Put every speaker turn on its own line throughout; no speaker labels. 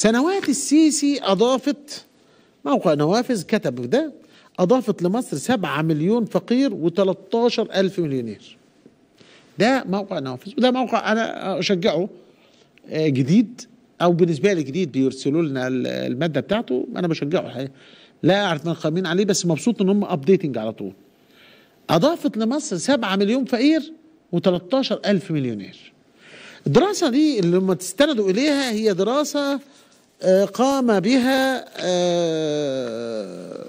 سنوات السيسي أضافت موقع نوافذ كتب ده أضافت لمصر 7 مليون فقير و13 ألف مليونير ده موقع نوافذ وده موقع أنا أشجعه آه، جديد أو بالنسبة لي جديد بيرسلوا لنا المادة بتاعته أنا بشجعه الحقيقة لا أعرف من عليه بس مبسوط إن هم أبديتنج على طول أضافت لمصر 7 مليون فقير و13 ألف مليونير الدراسة دي اللي هم تستندوا إليها هي دراسة آه، قام بها آه،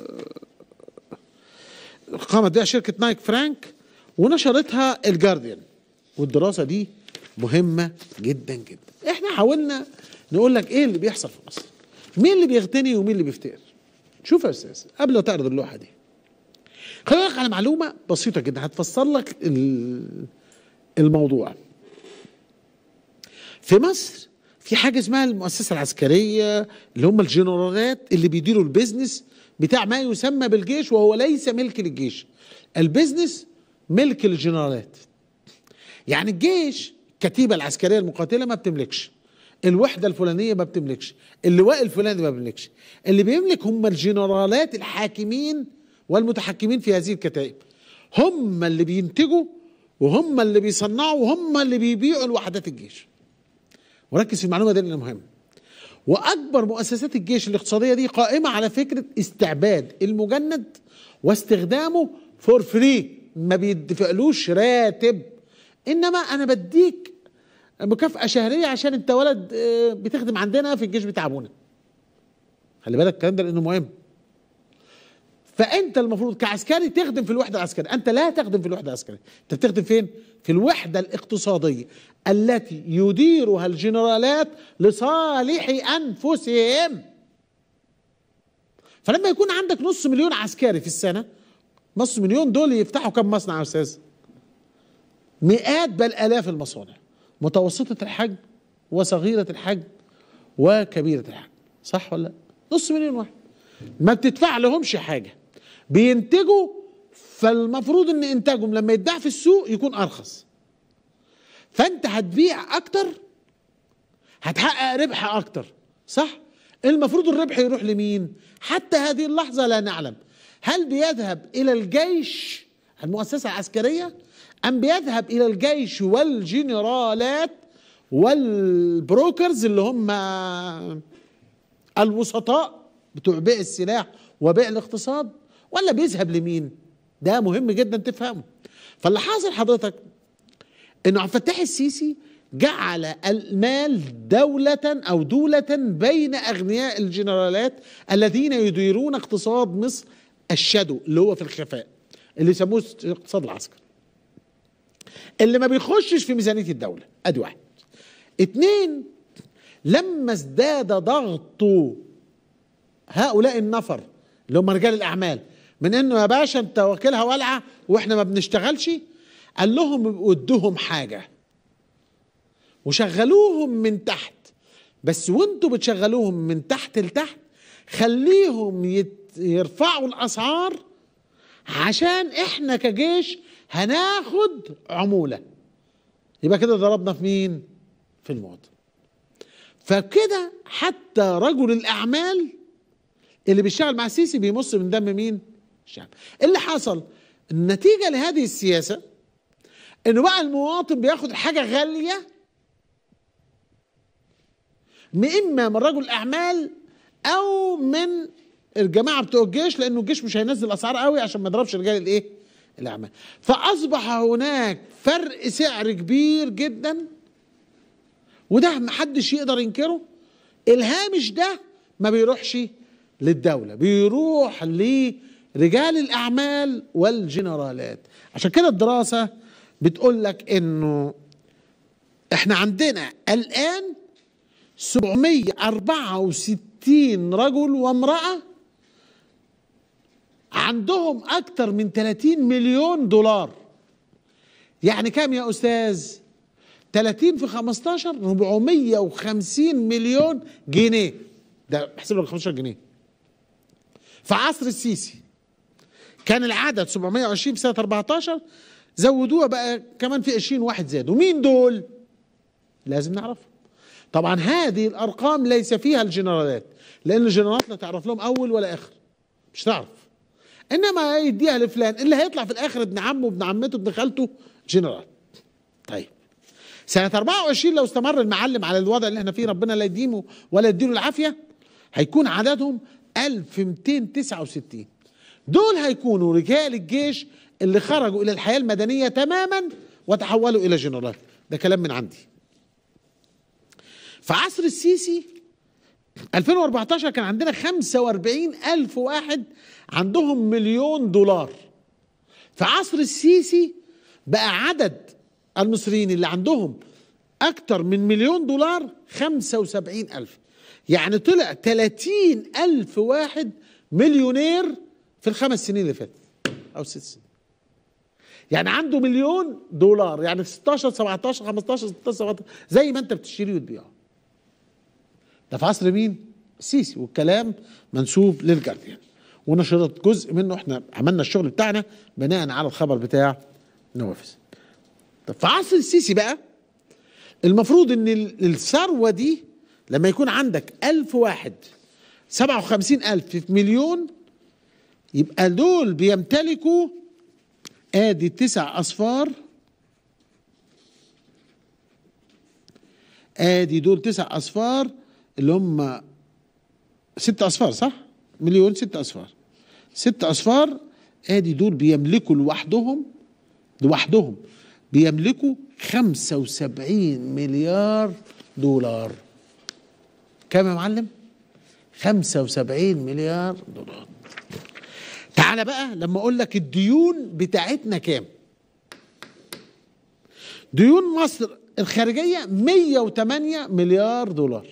قامت بها شركة نايك فرانك ونشرتها الجارديان والدراسة دي مهمة جدا جدا احنا حاولنا نقول لك ايه اللي بيحصل في مصر مين اللي بيغتني ومين اللي بيفتقر شوف يا استاذ قبل ما تعرض اللوحة دي خليني على معلومة بسيطة جدا هتفسر لك الموضوع في مصر في حاجه اسمها المؤسسه العسكريه اللي هم الجنرالات اللي بيديروا البيزنس بتاع ما يسمى بالجيش وهو ليس ملك للجيش البيزنس ملك الجنرالات يعني الجيش الكتيبه العسكريه المقاتله ما بتملكش الوحده الفلانيه ما بتملكش اللواء الفلاني ما بيملكش اللي بيملك هم الجنرالات الحاكمين والمتحكمين في هذه الكتائب هم اللي بينتجوا وهم اللي بيصنعوا وهم اللي بيبيعوا الوحدات الجيش وركز في المعلومه دي لانها مهم واكبر مؤسسات الجيش الاقتصاديه دي قائمه على فكره استعباد المجند واستخدامه فور فري ما بيدفعلوش راتب انما انا بديك مكافاه شهريه عشان انت ولد آه، بتخدم عندنا في الجيش بتاع ابونا خلي بالك الكلام ده لانه مهم فانت المفروض كعسكري تخدم في الوحده العسكريه انت لا تخدم في الوحده العسكريه انت بتخدم فين في الوحده الاقتصاديه التي يديرها الجنرالات لصالح انفسهم فلما يكون عندك نص مليون عسكري في السنه نص مليون دول يفتحوا كم مصنع يا استاذ مئات بل الاف المصانع متوسطه الحجم وصغيره الحجم وكبيره الحجم صح ولا لا نص مليون واحد ما بتدفع لهمش حاجه بينتجوا فالمفروض ان انتاجهم لما يتباع في السوق يكون ارخص فانت هتبيع اكتر هتحقق ربح اكتر صح المفروض الربح يروح لمين حتى هذه اللحظه لا نعلم هل بيذهب الى الجيش المؤسسه العسكريه ام بيذهب الى الجيش والجنرالات والبروكرز اللي هم الوسطاء بتوع بيع السلاح وبيع الاقتصاد ولا بيذهب لمين ده مهم جدا تفهمه فاللي حاصل حضرتك ان عبد الفتاح السيسي جعل المال دولة أو دولة بين أغنياء الجنرالات الذين يديرون اقتصاد مصر الشادو اللي هو في الخفاء اللي يسموه الاقتصاد العسكري اللي ما بيخشش في ميزانية الدولة أدي واحد اتنين لما ازداد ضغط هؤلاء النفر اللي هم رجال الأعمال من انه يا باشا انت واكلها والعه واحنا ما بنشتغلش قال لهم ادوهم حاجه وشغلوهم من تحت بس وانتوا بتشغلوهم من تحت لتحت خليهم يرفعوا الاسعار عشان احنا كجيش هناخد عموله يبقى كده ضربنا في مين في المواطن فكده حتى رجل الاعمال اللي بيشتغل مع السيسي بيمص من دم مين الشعب اللي حصل النتيجة لهذه السياسة ان بقى المواطن بياخد حاجة غالية اما من رجل اعمال او من الجماعة بتوع الجيش لانه الجيش مش هينزل اسعار قوي عشان ما يضربش رجال الايه الاعمال فاصبح هناك فرق سعر كبير جدا وده محدش يقدر ينكره الهامش ده ما بيروحش للدولة بيروح ليه رجال الأعمال والجنرالات عشان كده الدراسة بتقول لك إنه إحنا عندنا الآن 764 رجل وامرأة عندهم أكتر من 30 مليون دولار يعني كام يا أستاذ؟ 30 في 15 450 مليون جنيه ده احسب لك 15 جنيه في عصر السيسي كان العدد 720 في سنه 14 زودوها بقى كمان في 20 واحد زادوا مين دول لازم نعرفهم طبعا هذه الارقام ليس فيها الجنرالات لان الجنرالات لا تعرف لهم اول ولا اخر مش تعرف انما يديها لفلان اللي هيطلع في الاخر ابن عمه ابن عمته ابن خالته جنرال طيب سنة 24 لو استمر المعلم على الوضع اللي احنا فيه ربنا لا يديمه ولا يديله العافية هيكون عددهم 1269 دول هيكونوا رجال الجيش اللي خرجوا الى الحياه المدنيه تماما وتحولوا الى جنرالات ده كلام من عندي في عصر السيسي 2014 كان عندنا 45 ألف واحد عندهم مليون دولار في عصر السيسي بقى عدد المصريين اللي عندهم أكتر من مليون دولار 75 ألف يعني طلع 30 ألف واحد مليونير في الخمس سنين اللي فاتت او ست سنين يعني عنده مليون دولار يعني 16 17 15 16 17 زي ما انت بتشتري وتبيعه ده في عصر مين؟ السيسي والكلام منسوب للجارديان ونشرت جزء منه احنا عملنا الشغل بتاعنا بناء على الخبر بتاع نوافذ طب في عصر السيسي بقى المفروض ان الثروه دي لما يكون عندك ألف واحد سبعة وخمسين ألف في مليون يبقى دول بيمتلكوا ادي تسع اصفار ادي دول تسع اصفار اللي هم ست اصفار صح؟ مليون ست اصفار ست اصفار ادي دول بيملكوا لوحدهم لوحدهم بيملكوا 75 مليار دولار كم يا معلم 75 مليار دولار تعالى بقى لما اقول لك الديون بتاعتنا كام ديون مصر الخارجيه 108 مليار دولار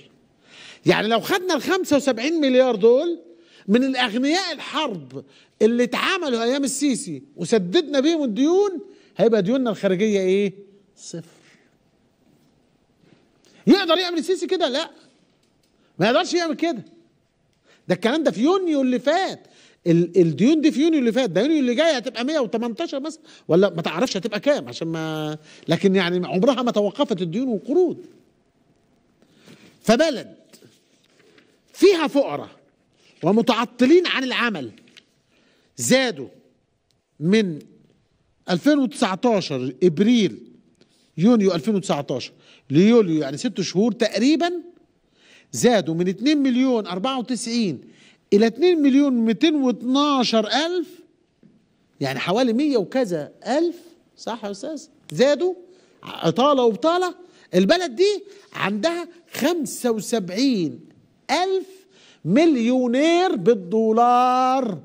يعني لو خدنا ال 75 مليار دول من الاغنياء الحرب اللي اتعملوا ايام السيسي وسددنا بيهم الديون هيبقى ديوننا الخارجيه ايه صفر يقدر يعمل السيسي كده لا ما يقدرش يعمل كده ده الكلام ده في يونيو اللي فات الديون دي في يونيو اللي فات ده يونيو اللي جاي هتبقى 118 مثلا ولا ما تعرفش هتبقى كام عشان ما لكن يعني عمرها ما توقفت الديون والقروض فبلد فيها فقراء ومتعطلين عن العمل زادوا من 2019 ابريل يونيو 2019 ليوليو يعني ست شهور تقريبا زادوا من 2 مليون 94 الى 2 مليون 212 الف يعني حوالي 100 وكذا الف صح يا استاذ زادوا اطاله وبطاله البلد دي عندها 75 الف مليونير بالدولار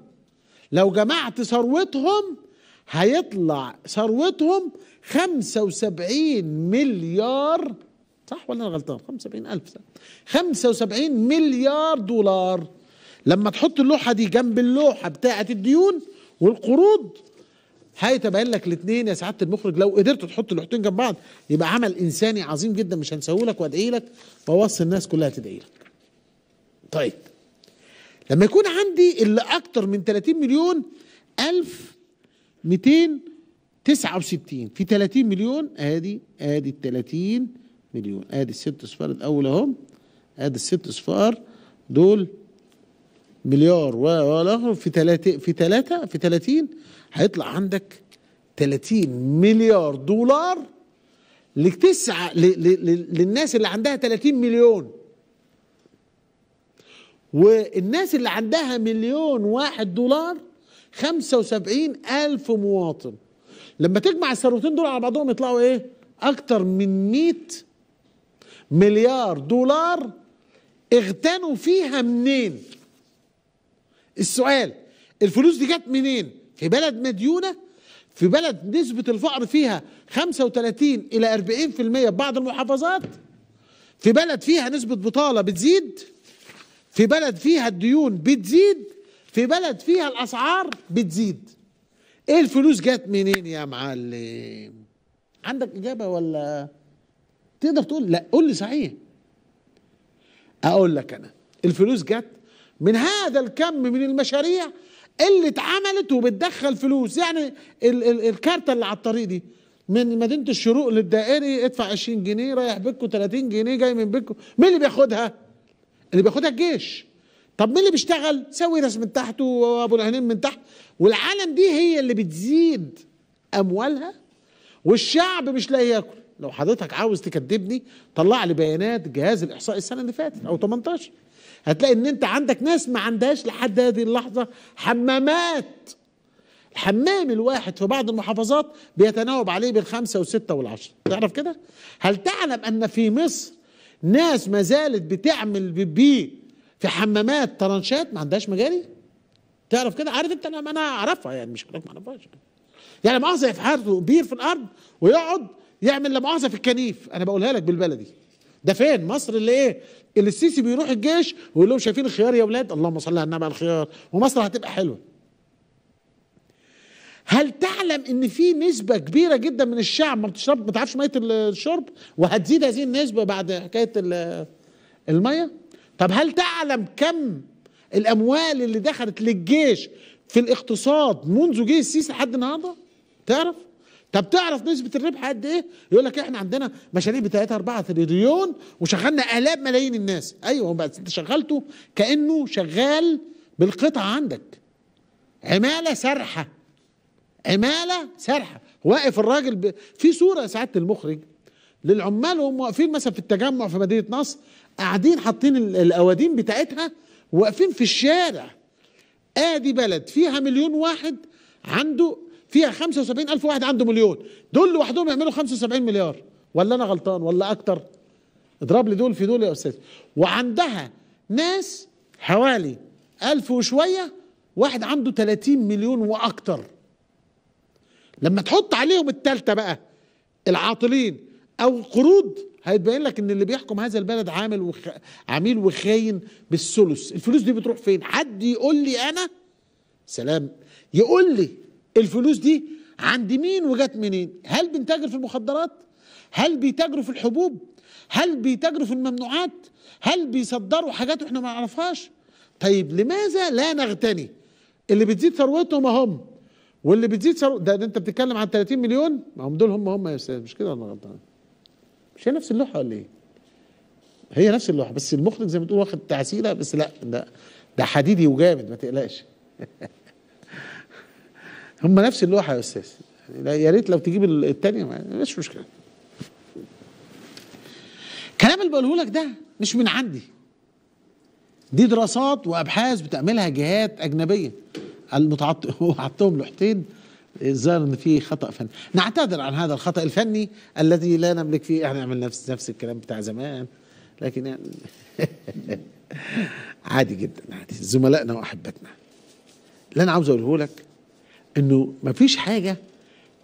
لو جمعت ثروتهم هيطلع ثروتهم 75 مليار صح ولا انا غلطان 75 الف 75 مليار دولار لما تحط اللوحه دي جنب اللوحه بتاعه الديون والقروض هيتبين لك الاثنين يا سعاده المخرج لو قدرت تحط اللوحتين جنب بعض يبقى عمل انساني عظيم جدا مش هنسوي لك وادعي لك بوصي الناس كلها تدعي لك. طيب لما يكون عندي اللي اكتر من 30 مليون 1269 في 30 مليون ادي ادي ال 30 مليون ادي الست اصفار الاول اهم ادي الست اصفار دول مليار و في 3 في 3 في 30 هيطلع عندك 30 مليار دولار لتسعة للناس اللي عندها 30 مليون والناس اللي عندها مليون واحد دولار 75 ألف مواطن لما تجمع الثروتين دول على بعضهم يطلعوا ايه اكتر من 100 مليار دولار اغتنوا فيها منين السؤال الفلوس دي جت منين في بلد مديونه في بلد نسبة الفقر فيها 35 إلى 40% في بعض المحافظات في بلد فيها نسبة بطالة بتزيد في بلد فيها الديون بتزيد في بلد فيها الأسعار بتزيد إيه الفلوس جت منين يا معلم عندك إجابة ولا تقدر تقول لا قول لي صحيح أقول لك أنا الفلوس جت من هذا الكم من المشاريع اللي اتعملت وبتدخل فلوس يعني ال ال الكارتة اللي على الطريق دي من مدينة الشروق للدائري ادفع 20 جنيه رايح بيتكم 30 جنيه جاي من بيتكم مين اللي بياخدها؟ اللي بياخدها الجيش طب مين اللي بيشتغل؟ سوي ناس من تحت وابو الهنين من تحت والعالم دي هي اللي بتزيد اموالها والشعب مش لاقي ياكل لو حضرتك عاوز تكذبني طلع لي بيانات جهاز الاحصاء السنه اللي فاتت او 18 هتلاقي ان انت عندك ناس ما عندهاش لحد هذه اللحظه حمامات الحمام الواحد في بعض المحافظات بيتناوب عليه بالخمسه والسته والعشره تعرف كده هل تعلم ان في مصر ناس ما زالت بتعمل بي في حمامات طرنشات ما عندهاش مجاري تعرف كده عارف انت انا انا اعرفها يعني مش حضرتك ما اعرفهاش يعني مؤاخذه في حارته بير في الارض ويقعد يعمل لا في الكنيف انا بقولها لك بالبلدي ده فين مصر اللي ايه اللي السيسي بيروح الجيش ويقول لهم شايفين الخيار يا اولاد اللهم صل على النبي الخيار ومصر هتبقى حلوه هل تعلم ان في نسبة كبيرة جدا من الشعب ما بتشرب ما تعرفش مية الشرب وهتزيد هذه النسبة بعد حكاية المية طب هل تعلم كم الاموال اللي دخلت للجيش في الاقتصاد منذ جه السيسي لحد النهارده تعرف طب تعرف نسبة الربح قد ايه؟ يقول لك احنا عندنا مشاريع بتاعتها 4 تريليون وشغلنا آلاف ملايين الناس، ايوه بس انت شغلته كأنه شغال بالقطعة عندك. عمالة سارحة. عمالة سارحة، واقف الراجل ب... في صورة يا سعادة المخرج للعمال وهم واقفين مثلا في التجمع في مدينة نصر قاعدين حاطين الأوادين بتاعتها واقفين في الشارع. ادي بلد فيها مليون واحد عنده فيها 75 ألف واحد عنده مليون دول لوحدهم يعملوا 75 مليار ولا أنا غلطان ولا أكتر اضرب لي دول في دول يا أستاذ وعندها ناس حوالي ألف وشوية واحد عنده 30 مليون وأكتر لما تحط عليهم التالتة بقى العاطلين أو قروض هيتبين لك ان اللي بيحكم هذا البلد عامل وخ... عميل وخاين بالثلث الفلوس دي بتروح فين حد يقول لي انا سلام يقول لي الفلوس دي عند مين وجت منين هل بنتاجر في المخدرات هل بيتاجروا في الحبوب هل بيتاجروا في الممنوعات هل بيصدروا حاجات احنا ما نعرفهاش طيب لماذا لا نغتني اللي بتزيد ثروتهم هم واللي بتزيد ثروه ده, ده انت بتتكلم عن 30 مليون ما هم دول هم هم يا استاذ مش كده ولا غلطان مش هي نفس اللوحه ولا ايه هي نفس اللوحه بس المخرج زي ما تقول واخد تعسيره بس لا ده ده حديدي وجامد ما تقلقش هم نفس اللوحه يا استاذ يعني يا ريت لو تجيب الثانيه مش مشكله الكلام اللي بقوله لك ده مش من عندي دي دراسات وابحاث بتعملها جهات اجنبيه المتعط وعطهم لوحتين الظاهر ان في خطا فني نعتذر عن هذا الخطا الفني الذي لا نملك فيه احنا عملنا نفس نفس الكلام بتاع زمان لكن يعني عادي جدا عادي زملائنا واحبتنا اللي انا عاوز اقوله لك انه مفيش حاجه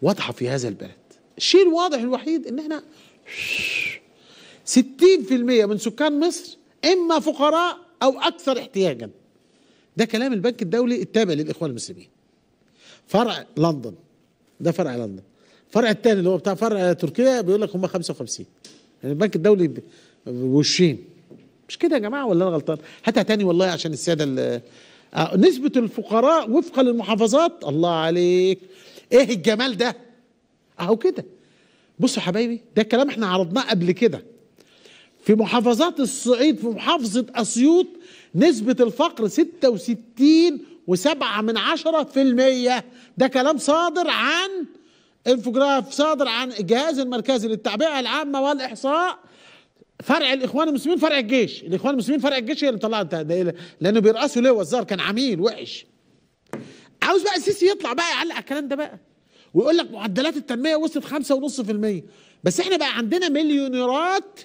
واضحه في هذا البلد الشيء الواضح الوحيد ان احنا 60% من سكان مصر اما فقراء او اكثر احتياجا ده كلام البنك الدولي التابع للاخوان المسلمين فرع لندن ده فرع لندن الفرع الثاني اللي هو بتاع فرع تركيا بيقول لك هم 55 يعني البنك الدولي وشين مش كده يا جماعه ولا انا غلطان هاتها تاني والله عشان الساده آه، نسبة الفقراء وفقا للمحافظات الله عليك ايه الجمال ده اهو كده بصوا حبايبي ده الكلام احنا عرضناه قبل كده في محافظات الصعيد في محافظة أسيوط نسبة الفقر 66 وسبعة من عشرة في المية ده كلام صادر عن انفوجراف صادر عن الجهاز المركزي للتعبئة العامة والإحصاء فرع الاخوان المسلمين فرع الجيش الاخوان المسلمين فرع الجيش هي اللي انت إيه؟ لانه بيرأسه ليه وزار كان عميل وحش عاوز بقى السيسي يطلع بقى يعلق على الكلام ده بقى ويقول لك معدلات التنميه وصلت 5.5% بس احنا بقى عندنا مليونيرات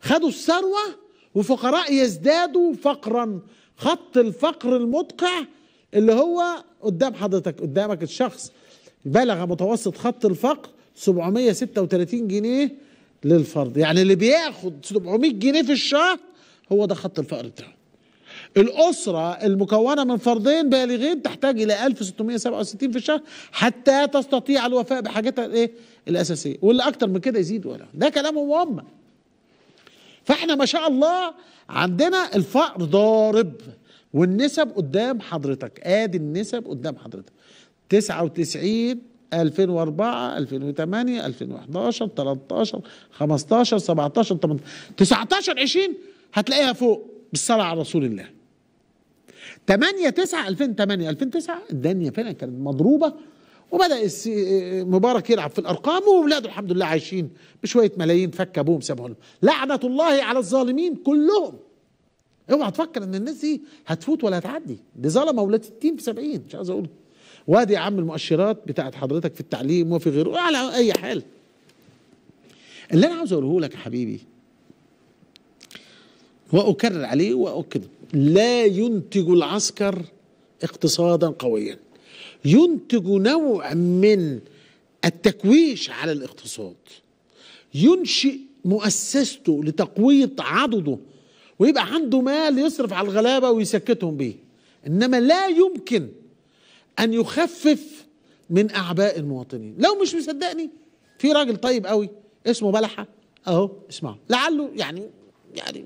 خدوا الثروه وفقراء يزدادوا فقرا خط الفقر المدقع اللي هو قدام حضرتك قدامك الشخص بلغ متوسط خط الفقر 736 جنيه للفرد يعني اللي بياخد 700 جنيه في الشهر هو ده خط الفقر بتاعه الأسرة المكونة من فردين بالغين تحتاج إلى 1667 في الشهر حتى تستطيع الوفاء بحاجتها الإيه؟ الأساسية واللي أكتر من كده يزيد ولا ده كلام هم فإحنا ما شاء الله عندنا الفقر ضارب والنسب قدام حضرتك آدي النسب قدام حضرتك 99 2004 2008 2011 13 15 17 18 19 20 هتلاقيها فوق بالصلاه على رسول الله 8 9 2008 2009 الدنيا فعلا كانت مضروبه وبدا مبارك يلعب في الارقام واولاده الحمد لله عايشين بشويه ملايين فك ابوهم سابهم لعنه الله على الظالمين كلهم اوعى تفكر ان الناس دي هتفوت ولا هتعدي دي ظلمه اولاد التين في 70 مش عايز اقول وادي عم المؤشرات بتاعت حضرتك في التعليم وفي غيره على اي حال اللي انا عاوز اقوله لك يا حبيبي واكرر عليه واؤكده لا ينتج العسكر اقتصادا قويا ينتج نوع من التكويش على الاقتصاد ينشئ مؤسسته لتقويه عضده ويبقى عنده مال يصرف على الغلابه ويسكتهم بيه انما لا يمكن ان يخفف من اعباء المواطنين لو مش مصدقني في راجل طيب قوي اسمه بلحه اهو اسمعوا لعله يعني يعني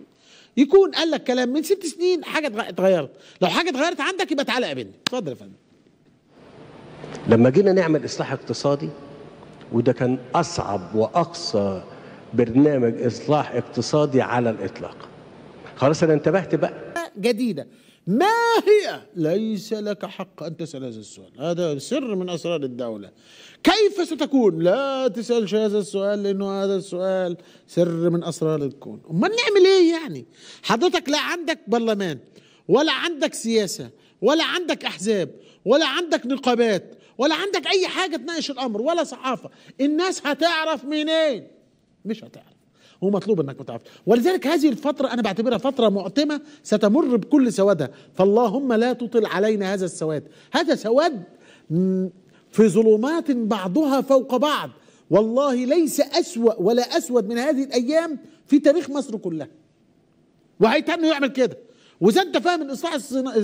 يكون قال لك كلام من ست سنين حاجه اتغيرت لو حاجه اتغيرت عندك يبقى تعالى قابلني اتفضل يا فندم
لما جينا نعمل اصلاح اقتصادي وده كان اصعب واقصى برنامج اصلاح اقتصادي على الاطلاق خلاص انا انتبهت بقى جديده ما هي ليس لك حق
أن تسأل هذا السؤال هذا سر من أسرار الدولة كيف ستكون لا تسألش هذا السؤال لأنه هذا السؤال سر من أسرار الكون أمال نعمل إيه يعني حضرتك لا عندك برلمان ولا عندك سياسة ولا عندك أحزاب ولا عندك نقابات ولا عندك أي حاجة تناقش الأمر ولا صحافة الناس هتعرف منين مش هتعرف ومطلوب انك متعفف ولذلك هذه الفتره انا بعتبرها فتره معتمه ستمر بكل سوادها فاللهم لا تطل علينا هذا السواد هذا سواد في ظلمات بعضها فوق بعض والله ليس أسوأ ولا أسود من هذه الأيام في تاريخ مصر كلها وهيتم يعمل كده واذا انت فاهم الاصلاح الصنا...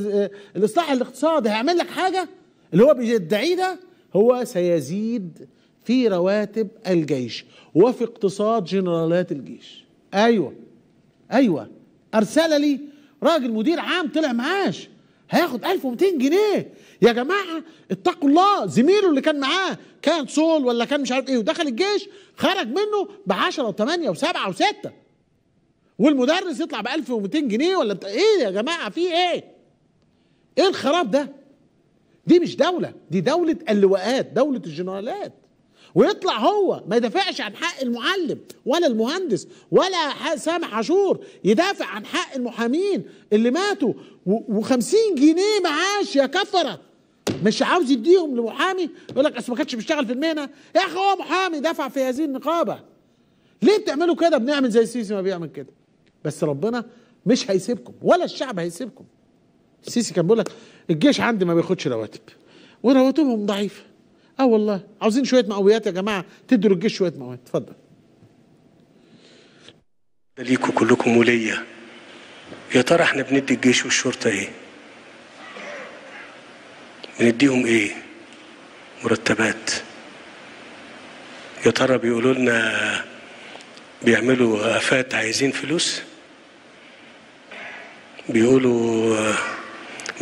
الاصلاح الاقتصادي هيعمل لك حاجه اللي هو بيدعيه ده هو سيزيد في رواتب الجيش وفي اقتصاد جنرالات الجيش ايوه ايوه ارسل لي راجل مدير عام طلع معاش هياخد 1200 جنيه يا جماعه اتقوا الله زميله اللي كان معاه كان سول ولا كان مش عارف ايه ودخل الجيش خرج منه ب 10 و8 و7 و6 والمدرس يطلع ب 1200 جنيه ولا ايه يا جماعه في ايه؟ ايه الخراب ده؟ دي مش دوله دي دوله اللواءات دوله الجنرالات ويطلع هو ما يدافعش عن حق المعلم ولا المهندس ولا سامح عاشور يدافع عن حق المحامين اللي ماتوا و50 جنيه معاش يا كفره مش عاوز يديهم لمحامي يقول لك اصل ما كانش بيشتغل في المهنه يا اخي هو محامي دفع في هذه النقابه ليه بتعملوا كده بنعمل زي السيسي ما بيعمل كده بس ربنا مش هيسيبكم ولا الشعب هيسيبكم السيسي كان بيقول لك الجيش عندي ما بياخدش رواتب ورواتبهم ضعيفه اه والله عاوزين شويه مقويات يا جماعه تدوا للجيش شويه مقويات اتفضل
ليكوا كلكم وليا يا ترى احنا بندي الجيش والشرطه ايه بنديهم ايه مرتبات يا ترى بيقولوا لنا بيعملوا افات عايزين فلوس بيقولوا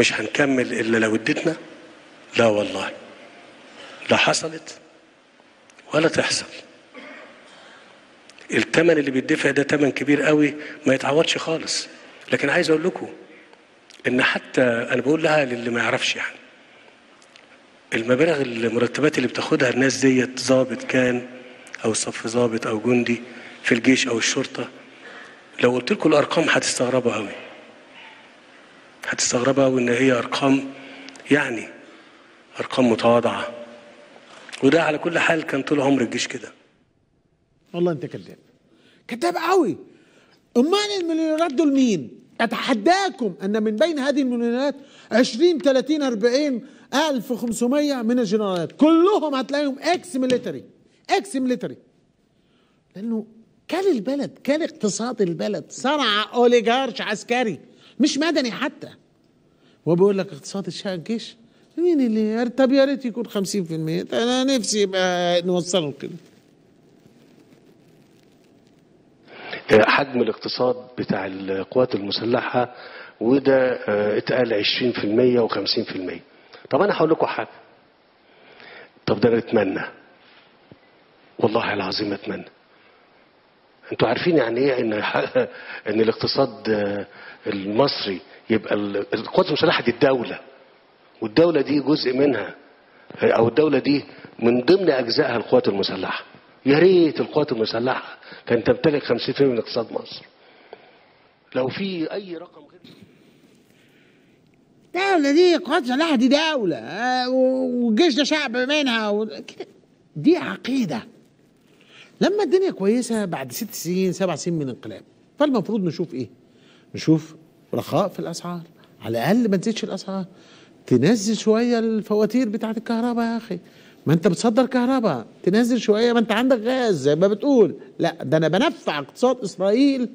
مش هنكمل الا لو اديتنا لا والله لا حصلت ولا تحصل التمن اللي بيدفع ده تمن كبير قوي ما يتعوضش خالص لكن عايز اقول لكم ان حتى انا بقول لها للي ما يعرفش يعني المبالغ المرتبات اللي بتاخدها الناس ديت ظابط كان او صف ظابط او جندي في الجيش او الشرطه لو قلت لكم الارقام هتستغربوا قوي هتستغربوا قوي ان هي ارقام يعني ارقام متواضعه وده على كل حال كان طول عمر الجيش كده
والله انت كذاب كذاب قوي امال المليونيرات دول مين اتحداكم ان من بين هذه المليونيرات 20 30 40 1500 من الجنرالات كلهم هتلاقيهم اكس ميليتري اكس ميليتري لانه كان البلد كان اقتصاد البلد صنع اوليجارش عسكري مش مدني حتى وبيقول لك اقتصاد الشعب الجيش مين اللي طب يا ريت يكون 50% طيب انا نفسي نوصله كده
آه، حجم الاقتصاد بتاع القوات المسلحه وده اتقال 20% و50% طب انا هقول لكم حاجه طب ده انا اتمنى والله العظيم اتمنى انتوا عارفين يعني ايه ان ان الاقتصاد آه، المصري يبقى القوات المسلحه دي الدوله والدولة دي جزء منها أو الدولة دي من ضمن أجزائها القوات المسلحة يا ريت القوات المسلحة كانت تمتلك 50% من اقتصاد مصر لو في أي رقم غير
دولة دي قوات مسلحة دي دولة آه، والجيش ده شعب منها دي عقيدة لما الدنيا كويسة بعد ست سنين سبع سنين من انقلاب فالمفروض نشوف ايه؟ نشوف رخاء في الأسعار على الأقل ما تزيدش الأسعار تنزل شويه الفواتير بتاعه الكهرباء يا اخي ما انت بتصدر كهرباء تنزل شويه ما انت عندك غاز زي ما بتقول لا ده انا بنفع اقتصاد اسرائيل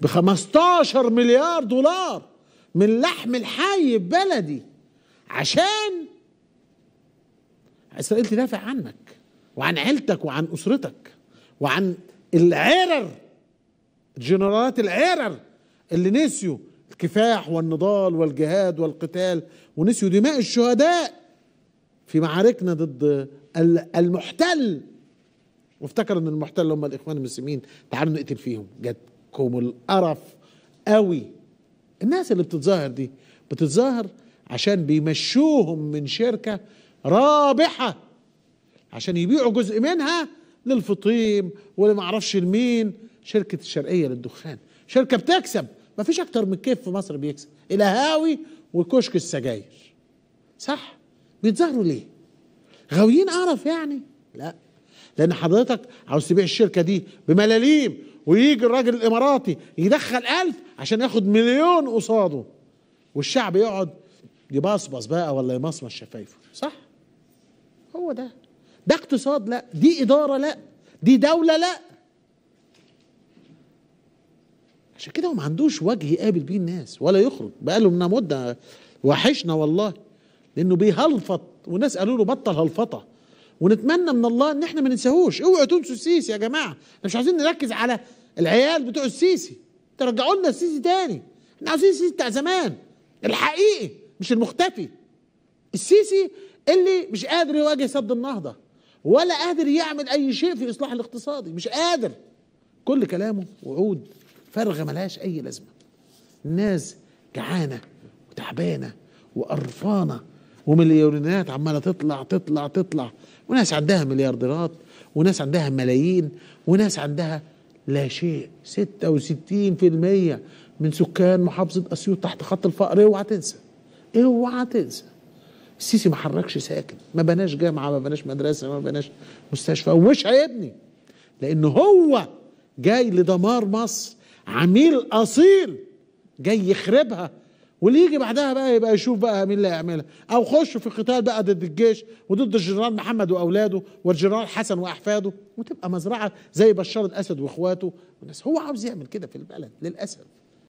ب 15 مليار دولار من لحم الحي ببلدي عشان اسرائيل تدافع عنك وعن عيلتك وعن اسرتك وعن العرر الجنرالات العرر اللي نسيوا الكفاح والنضال والجهاد والقتال ونسيوا دماء الشهداء في معاركنا ضد المحتل وافتكر ان المحتل هم الاخوان المسلمين تعالوا نقتل فيهم جاتكم القرف قوي الناس اللي بتتظاهر دي بتتظاهر عشان بيمشوهم من شركه رابحه عشان يبيعوا جزء منها للفطيم ولمعرفش لمين شركه الشرقيه للدخان شركه بتكسب مفيش اكتر من كيف في مصر بيكسب القهاوي وكشك السجاير صح بيتظاهروا ليه غاويين قرف يعني لا لان حضرتك عاوز تبيع الشركه دي بملاليم ويجي الراجل الاماراتي يدخل ألف عشان ياخد مليون قصاده والشعب يقعد يبصبص بقى ولا يمصمص شفايفه صح هو ده ده اقتصاد لا دي اداره لا دي دوله لا عشان كده هو ما عندوش وجه يقابل بيه الناس ولا يخرج بقى له مده وحشنا والله لانه بيهلفط وناس قالوا له بطل هلفطه ونتمنى من الله ان احنا ما ننساهوش اوعوا تنسوا السيسي يا جماعه احنا مش عايزين نركز على العيال بتوع السيسي ترجعوا لنا السيسي تاني احنا عايزين السيسي بتاع زمان الحقيقي مش المختفي السيسي اللي مش قادر يواجه سد النهضه ولا قادر يعمل اي شيء في الاصلاح الاقتصادي مش قادر كل كلامه وعود فرغه ملهاش اي لازمه الناس جعانه وتعبانه وقرفانه ومليونيرات عماله تطلع تطلع تطلع وناس عندها مليارديرات وناس عندها ملايين وناس عندها لا شيء 66% من سكان محافظة أسيوط تحت خط الفقر اوعى تنسى اوعى تنسى السيسي ما حركش ساكن ما بناش جامعة ما بناش مدرسة ما بناش مستشفى ومش هيبني لأن هو جاي لدمار مصر عميل اصيل جاي يخربها واللي يجي بعدها بقى يبقى يشوف بقى مين اللي هيعملها او خش في قتال بقى ضد الجيش وضد الجنرال محمد واولاده والجنرال حسن واحفاده وتبقى مزرعه زي بشار الاسد واخواته والناس هو عاوز يعمل كده في البلد للاسف